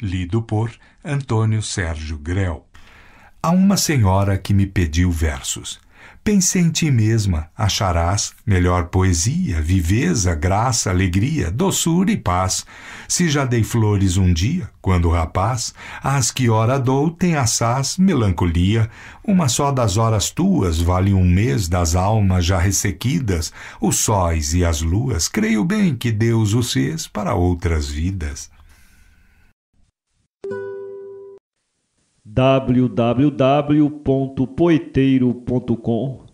lido por Antônio Sérgio grel Há uma senhora que me pediu versos. Pense em ti mesma, acharás melhor poesia, viveza, graça, alegria, doçura e paz. Se já dei flores um dia, quando rapaz, às que ora dou tem assaz melancolia. Uma só das horas tuas vale um mês das almas já ressequidas. Os sóis e as luas, creio bem que Deus os fez para outras vidas. www.poeteiro.com